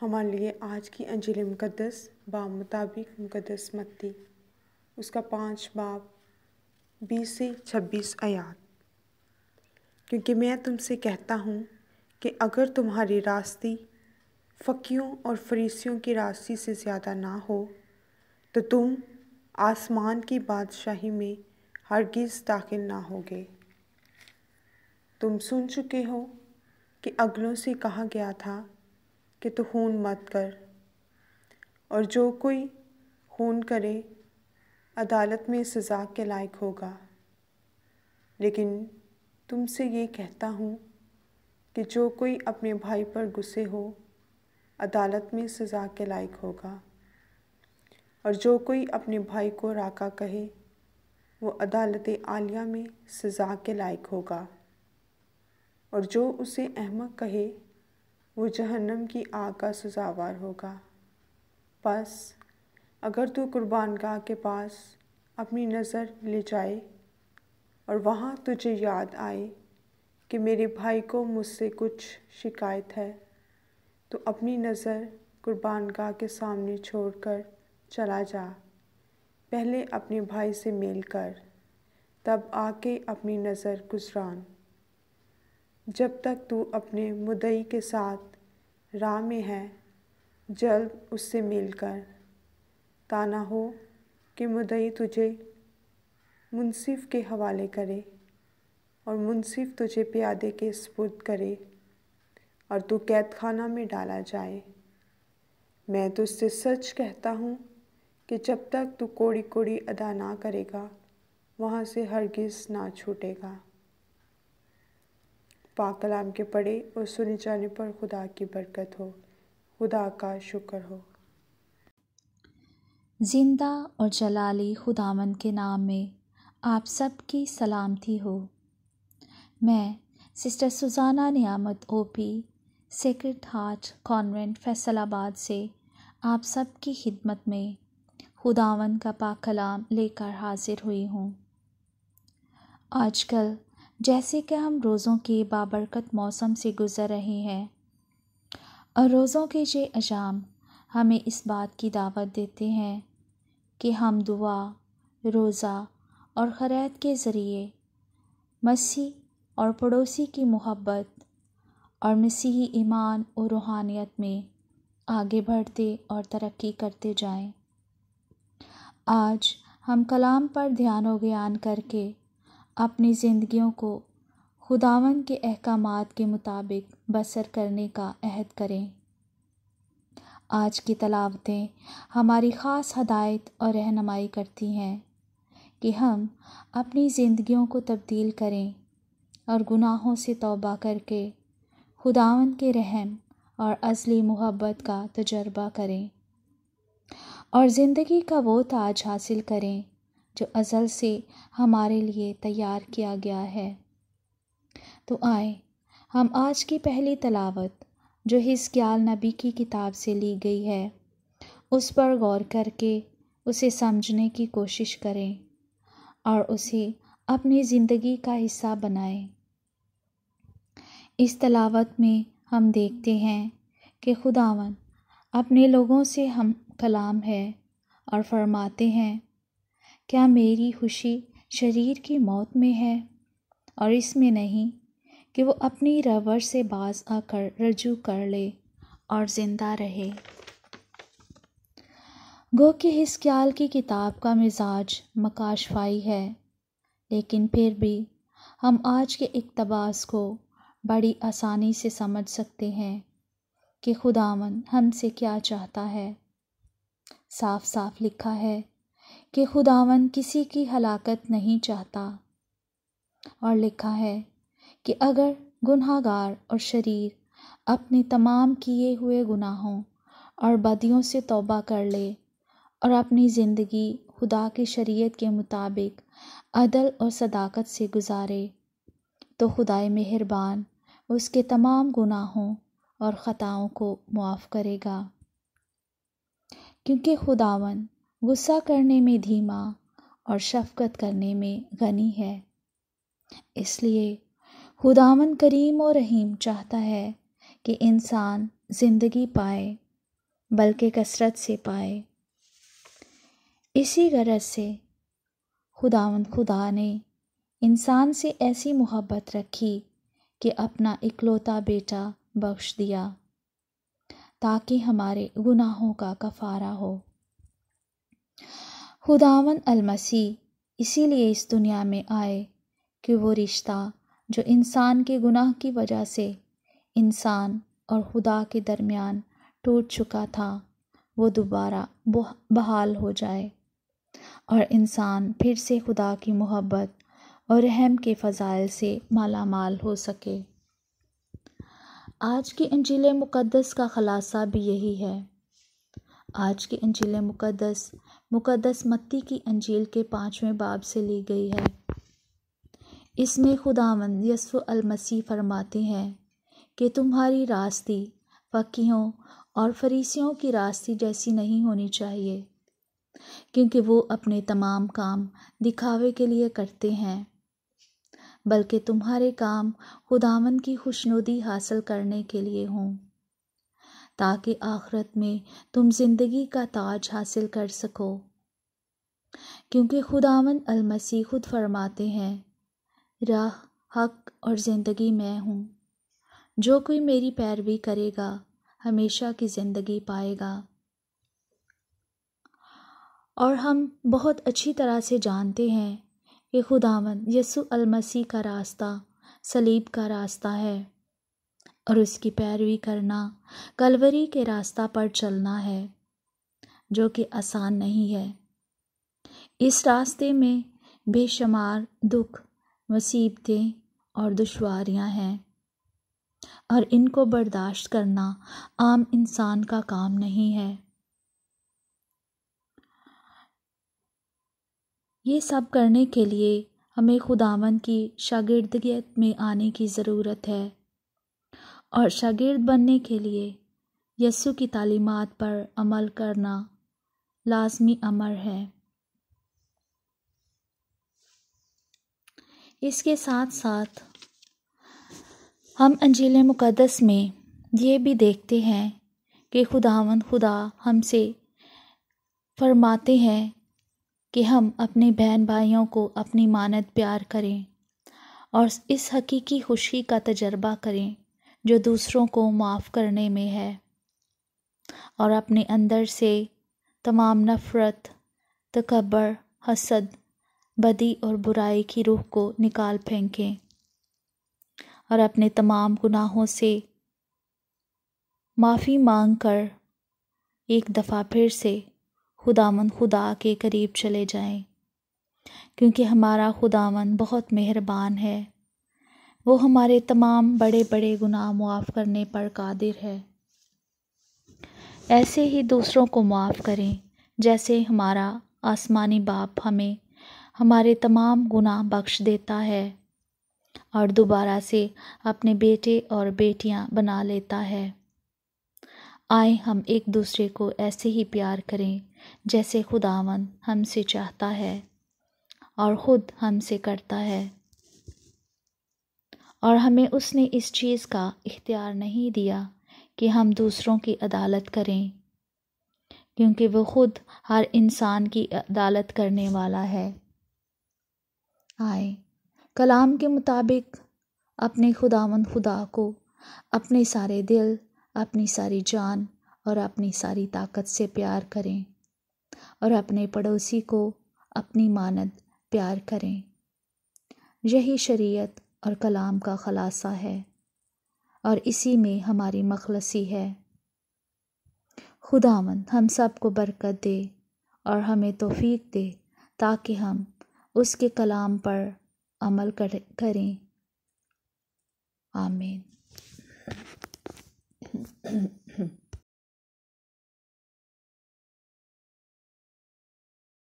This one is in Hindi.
हमारे लिए आज की अंजिल मुकदस बा मुताबिक मुकदस मत्ती उसका पाँच बाब बीस से छब्बीस आयात क्योंकि मैं तुमसे कहता हूँ कि अगर तुम्हारी रास्ती फ़कीयों और फरीसियों की रास्ती से ज़्यादा ना हो तो तुम आसमान की बादशाही में हरगिज़ दाखिल ना होगे तुम सुन चुके हो कि अगलों से कहा गया था कि तू खून मत कर और जो कोई खून करे अदालत में सज़ा के लायक होगा लेकिन तुमसे ये कहता हूँ कि जो कोई अपने भाई पर गुस्से हो अदालत में सज़ा के लायक होगा और जो कोई अपने भाई को राका कहे वो अदालत आलिया में सज़ा के लायक होगा और जो उसे अहमक कहे वो जहन्नम की आग का सजावार होगा बस अगर तू कुर्बान गाह के पास अपनी नज़र ले जाए और वहाँ तुझे याद आए कि मेरे भाई को मुझसे कुछ शिकायत है तो अपनी नज़र कुर्बान गाह के सामने छोड़कर चला जा पहले अपने भाई से मेल कर तब आके अपनी नज़र गुजरान जब तक तू अपने मुदई के साथ राह में है जल्द उससे मिलकर ताना हो कि मुदई तुझे मुनसिफ के हवाले करे और मुनसिफ तुझे प्यादे के सपुर्द करे और तू कैद खाना में डाला जाए मैं तुझसे सच कहता हूँ कि जब तक तू कोड़ी कोड़ी अदा ना करेगा वहाँ से हरगिज़ ना छूटेगा पाक कलाम के पढ़े और सुने जाने पर खुदा की बरकत हो खुदा का शुक्र हो जिंदा और जलाली खुदावन के नाम में आप सब की सलामती हो मैं sister Sujana Niamat OP sacred heart convent Faisalabad से आप सब की खिदमत में खुदावन का पाक कलाम लेकर हाजिर हुई हूँ आजकल जैसे कि हम रोज़ों के बाबरकत मौसम से गुज़र रहे हैं और रोज़ों के ये अजाम हमें इस बात की दावत देते हैं कि हम दुआ रोज़ा और खैरत के ज़रिए मसीह और पड़ोसी की मोहब्बत और मसीही ईमान और रूहानियत में आगे बढ़ते और तरक्की करते जाएं। आज हम कलाम पर ध्यान व ज्ञान करके अपनी ज़िंदगियों को खुदावन के अहकाम के मुताबिक बसर करने का अहद करें आज की तलावतें हमारी ख़ास हदायत और रहनमाई करती हैं कि हम अपनी ज़िंदगियों को तब्दील करें और गुनाहों से तौबा करके खुदावन के रहम और असली मोहब्बत का तजर्बा करें और ज़िंदगी का वो ताज हासिल करें जो अज़ल से हमारे लिए तैयार किया गया है तो आए हम आज की पहली तलावत जो ग्याल नबी की किताब से ली गई है उस पर गौर करके उसे समझने की कोशिश करें और उसे अपनी ज़िंदगी का हिस्सा बनाएं इस तलावत में हम देखते हैं कि खुदावन अपने लोगों से हम कलाम है और फरमाते हैं क्या मेरी खुशी शरीर की मौत में है और इसमें नहीं कि वो अपनी रवर से बाज आकर रजू कर ले और ज़िंदा रहे गो के इस ख्याल की किताब का मिजाज मकाशफाई है लेकिन फिर भी हम आज के इकतबास को बड़ी आसानी से समझ सकते हैं कि खुदावन हमसे क्या चाहता है साफ साफ लिखा है कि खुदावन किसी की हलाकत नहीं चाहता और लिखा है कि अगर गुनहगार और शरीर अपने तमाम किए हुए गुनाहों और बदियों से तौबा कर ले और अपनी ज़िंदगी खुदा की शरीयत के मुताबिक अदल और सदाकत से गुजारे तो खुदाए मेहरबान उसके तमाम गुनाहों और ख़ताओं को मुआफ़ करेगा क्योंकि खुदावन गुस्सा करने में धीमा और शफकत करने में गनी है इसलिए खुदावन करीम और रहीम चाहता है कि इंसान ज़िंदगी पाए बल्कि कसरत से पाए इसी गरज से खुदावन खुदा ने इंसान से ऐसी मोहब्बत रखी कि अपना इकलौता बेटा बख्श दिया ताकि हमारे गुनाहों का कफ़ारा हो खुदावन अलमसी इसीलिए इस दुनिया में आए कि वो रिश्ता जो इंसान के गुनाह की वजह से इंसान और खुदा के दरमियान टूट चुका था वो दोबारा बहाल हो जाए और इंसान फिर से खुदा की मोहब्बत और रहम के फ़जाइल से मालामाल हो सके आज की अंजील मुक़दस का ख़लासा भी यही है आज की अंजील मुकदस मुकदस मत्ती की अंजील के पाँचवें बाब से ली गई है इसमें खुदावन यसु अलमसी फरमाते हैं कि तुम्हारी रास्ती फ़कीहों और फरीसियों की रास्ती जैसी नहीं होनी चाहिए क्योंकि वो अपने तमाम काम दिखावे के लिए करते हैं बल्कि तुम्हारे काम खुदावन की खुशनुदी हासिल करने के लिए हों ताकि आखरत में तुम ज़िंदगी का ताज हासिल कर सको क्योंकि खुदावन अलमसी खुद फरमाते हैं राह हक और ज़िंदगी मैं हूँ जो कोई मेरी पैरवी करेगा हमेशा की ज़िंदगी पाएगा और हम बहुत अच्छी तरह से जानते हैं कि खुदावन यसु अलमसी का रास्ता सलीब का रास्ता है और उसकी पैरवी करना कलवरी के रास्ता पर चलना है जो कि आसान नहीं है इस रास्ते में बेशुमार दुख मुसीबतें और दुश्वारियां हैं और इनको बर्दाश्त करना आम इंसान का काम नहीं है ये सब करने के लिए हमें खुदावन की शागिर्दगियत में आने की ज़रूरत है और शागिर्द बनने के लिए यस्सु की तालीमात पर अमल करना लाजमी अमर है इसके साथ साथ हम अंजील मुकदस में ये भी देखते हैं कि खुदावन खुदा हमसे फरमाते हैं कि हम अपने बहन भाइयों को अपनी मानत प्यार करें और इस हकीकी खुशी का तजर्बा करें जो दूसरों को माफ़ करने में है और अपने अंदर से तमाम नफ़रत तकबर हसद बदी और बुराई की रूह को निकाल फेंकें और अपने तमाम गुनाहों से माफ़ी मांग कर एक दफ़ा फिर से खुदावन खुदा के करीब चले जाएं क्योंकि हमारा खुदावन बहुत मेहरबान है वो हमारे तमाम बड़े बड़े गुनाह मुआफ़ करने पर कादिर है ऐसे ही दूसरों को मुआफ़ करें जैसे हमारा आसमानी बाप हमें हमारे तमाम गुनाह बख्श देता है और दोबारा से अपने बेटे और बेटियां बना लेता है आए हम एक दूसरे को ऐसे ही प्यार करें जैसे खुदावन हमसे चाहता है और ख़ुद हमसे करता है और हमें उसने इस चीज़ का इख्तियार नहीं दिया कि हम दूसरों की अदालत करें क्योंकि वो ख़ुद हर इंसान की अदालत करने वाला है आए कलाम के मुताबिक अपने खुदावन खुदा को अपने सारे दिल अपनी सारी जान और अपनी सारी ताकत से प्यार करें और अपने पड़ोसी को अपनी मानद प्यार करें यही शरीयत और कलाम का ख़लासा है और इसी में हमारी मखलसी है खुदावन हम सब को बरकत दे और हमें तोफ़ी दे ताकि हम उसके कलाम पर अमल कर, करें आमीन